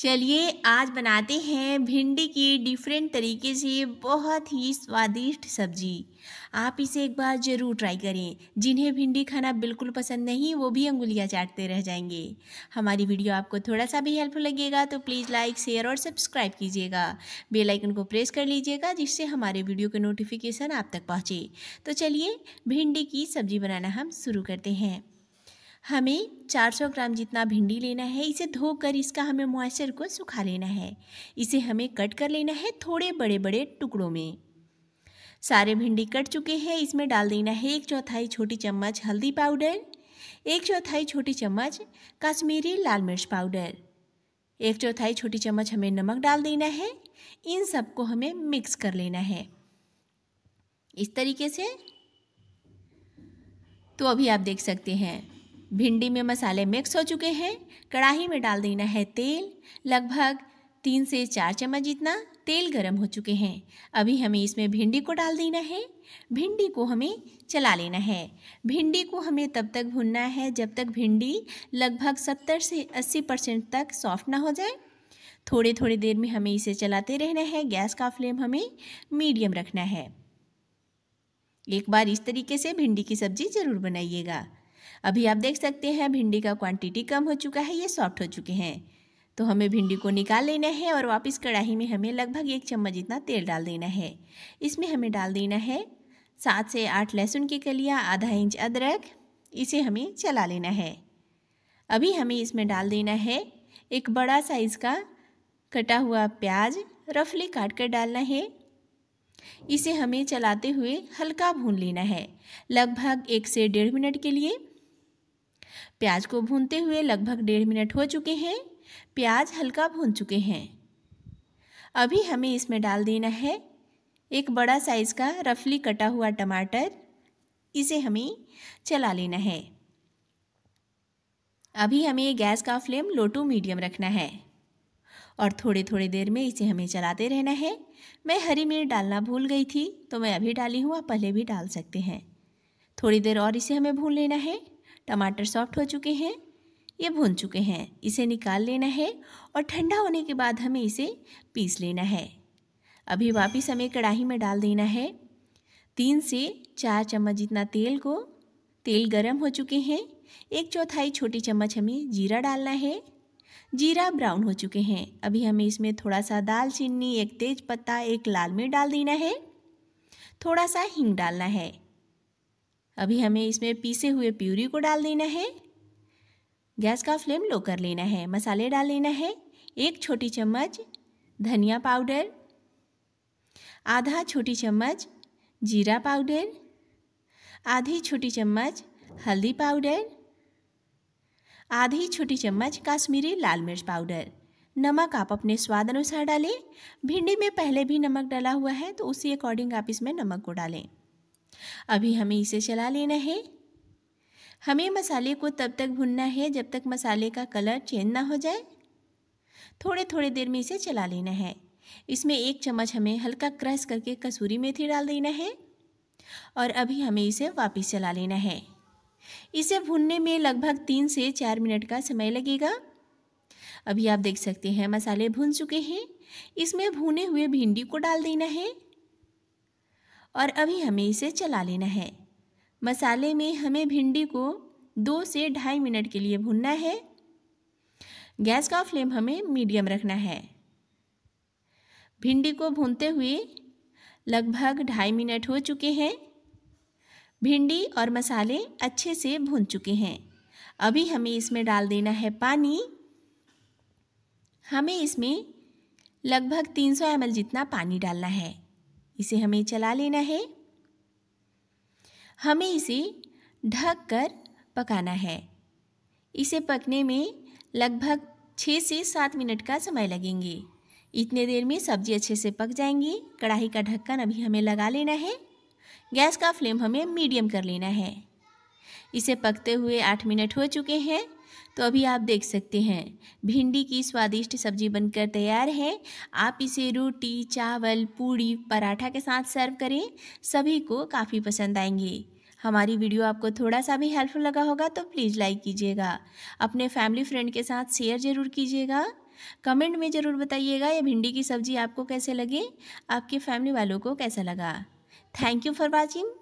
चलिए आज बनाते हैं भिंडी की डिफरेंट तरीके से बहुत ही स्वादिष्ट सब्जी आप इसे एक बार ज़रूर ट्राई करें जिन्हें भिंडी खाना बिल्कुल पसंद नहीं वो भी अंगुलियां चाटते रह जाएंगे हमारी वीडियो आपको थोड़ा सा भी हेल्पफुल लगेगा तो प्लीज़ लाइक शेयर और सब्सक्राइब कीजिएगा बेल आइकन को प्रेस कर लीजिएगा जिससे हमारे वीडियो के नोटिफिकेशन आप तक पहुँचे तो चलिए भिंडी की सब्ज़ी बनाना हम शुरू करते हैं हमें 400 ग्राम जितना भिंडी लेना है इसे धोकर इसका हमें मॉइस्चर को सुखा लेना है इसे हमें कट कर लेना है थोड़े बड़े बड़े टुकड़ों में सारे भिंडी कट चुके हैं इसमें डाल देना है एक चौथाई छोटी चम्मच हल्दी पाउडर एक चौथाई छोटी चम्मच कश्मीरी लाल मिर्च पाउडर एक चौथाई छोटी चम्मच हमें नमक डाल देना है इन सबको हमें मिक्स कर लेना है इस तरीके से तो अभी आप देख सकते हैं भिंडी में मसाले मिक्स हो चुके हैं कढ़ाई में डाल देना है तेल लगभग तीन से चार चम्मच जितना तेल गर्म हो चुके हैं अभी हमें इसमें भिंडी को डाल देना है भिंडी को हमें चला लेना है भिंडी को हमें तब तक भुनना है जब तक भिंडी लगभग सत्तर से अस्सी परसेंट तक सॉफ्ट ना हो जाए थोड़े थोड़े देर में हमें इसे चलाते रहना है गैस का फ्लेम हमें मीडियम रखना है एक बार इस तरीके से भिंडी की सब्ज़ी ज़रूर बनाइएगा अभी आप देख सकते हैं भिंडी का क्वांटिटी कम हो चुका है ये सॉफ्ट हो चुके हैं तो हमें भिंडी को निकाल लेना है और वापस कढ़ाई में हमें लगभग एक चम्मच जितना तेल डाल देना है इसमें हमें डाल देना है सात से आठ लहसुन की कलियाँ आधा इंच अदरक इसे हमें चला लेना है अभी हमें इसमें डाल देना है एक बड़ा साइज़ का कटा हुआ प्याज रफली काट कर डालना है इसे हमें चलाते हुए हल्का भून लेना है लगभग एक से डेढ़ मिनट के लिए प्याज को भूनते हुए लगभग डेढ़ मिनट हो चुके हैं प्याज हल्का भून चुके हैं अभी हमें इसमें डाल देना है एक बड़ा साइज़ का रफली कटा हुआ टमाटर इसे हमें चला लेना है अभी हमें गैस का फ्लेम लो टू मीडियम रखना है और थोड़े थोड़े देर में इसे हमें चलाते रहना है मैं हरी मिर्च डालना भूल गई थी तो मैं अभी डाली हूँ आप पहले भी डाल सकते हैं थोड़ी देर और इसे हमें भून लेना है टमाटर सॉफ्ट हो चुके हैं ये भून चुके हैं इसे निकाल लेना है और ठंडा होने के बाद हमें इसे पीस लेना है अभी वापिस हमें कढ़ाई में डाल देना है तीन से चार चम्मच जितना तेल को तेल गरम हो चुके हैं एक चौथाई छोटी चम्मच हमें जीरा डालना है जीरा ब्राउन हो चुके हैं अभी हमें इसमें थोड़ा सा दालचीनी एक तेज पत्ता एक लाल मिर्च डाल देना है थोड़ा सा हींग डालना है अभी हमें इसमें पीसे हुए प्यूरी को डाल देना है गैस का फ्लेम लो कर लेना है मसाले डाल लेना है एक छोटी चम्मच धनिया पाउडर आधा छोटी चम्मच जीरा पाउडर आधी छोटी चम्मच हल्दी पाउडर आधी छोटी चम्मच काश्मीरी लाल मिर्च पाउडर नमक आप अपने स्वाद अनुसार डालें भिंडी में पहले भी नमक डाला हुआ है तो उसी अकॉर्डिंग आप इसमें नमक को डालें अभी हमें इसे चला लेना है हमें मसाले को तब तक भुनना है जब तक मसाले का कलर चेंज ना हो जाए थोड़े थोड़े देर में इसे चला लेना है इसमें एक चम्मच हमें हल्का क्रश करके कसूरी मेथी डाल देना है और अभी हमें इसे वापस चला लेना है इसे भुनने में लगभग तीन से चार मिनट का समय लगेगा अभी आप देख सकते हैं मसाले भुन चुके हैं इसमें भुने हुए भिंडी को डाल देना है और अभी हमें इसे चला लेना है मसाले में हमें भिंडी को दो से ढाई मिनट के लिए भूनना है गैस का फ्लेम हमें मीडियम रखना है भिंडी को भूनते हुए लगभग ढाई मिनट हो चुके हैं भिंडी और मसाले अच्छे से भून चुके हैं अभी हमें इसमें डाल देना है पानी हमें इसमें लगभग 300 ml जितना पानी डालना है इसे हमें चला लेना है हमें इसे ढक कर पकाना है इसे पकने में लगभग छः से सात मिनट का समय लगेंगे इतने देर में सब्जी अच्छे से पक जाएंगी कढ़ाई का ढक्कन अभी हमें लगा लेना है गैस का फ्लेम हमें मीडियम कर लेना है इसे पकते हुए आठ मिनट हो चुके हैं तो अभी आप देख सकते हैं भिंडी की स्वादिष्ट सब्जी बनकर तैयार है आप इसे रोटी चावल पूड़ी पराठा के साथ सर्व करें सभी को काफ़ी पसंद आएंगे हमारी वीडियो आपको थोड़ा सा भी हेल्पफुल लगा होगा तो प्लीज़ लाइक कीजिएगा अपने फैमिली फ्रेंड के साथ शेयर ज़रूर कीजिएगा कमेंट में ज़रूर बताइएगा ये भिंडी की सब्ज़ी आपको कैसे लगे आपके फैमिली वालों को कैसा लगा थैंक यू फॉर वॉचिंग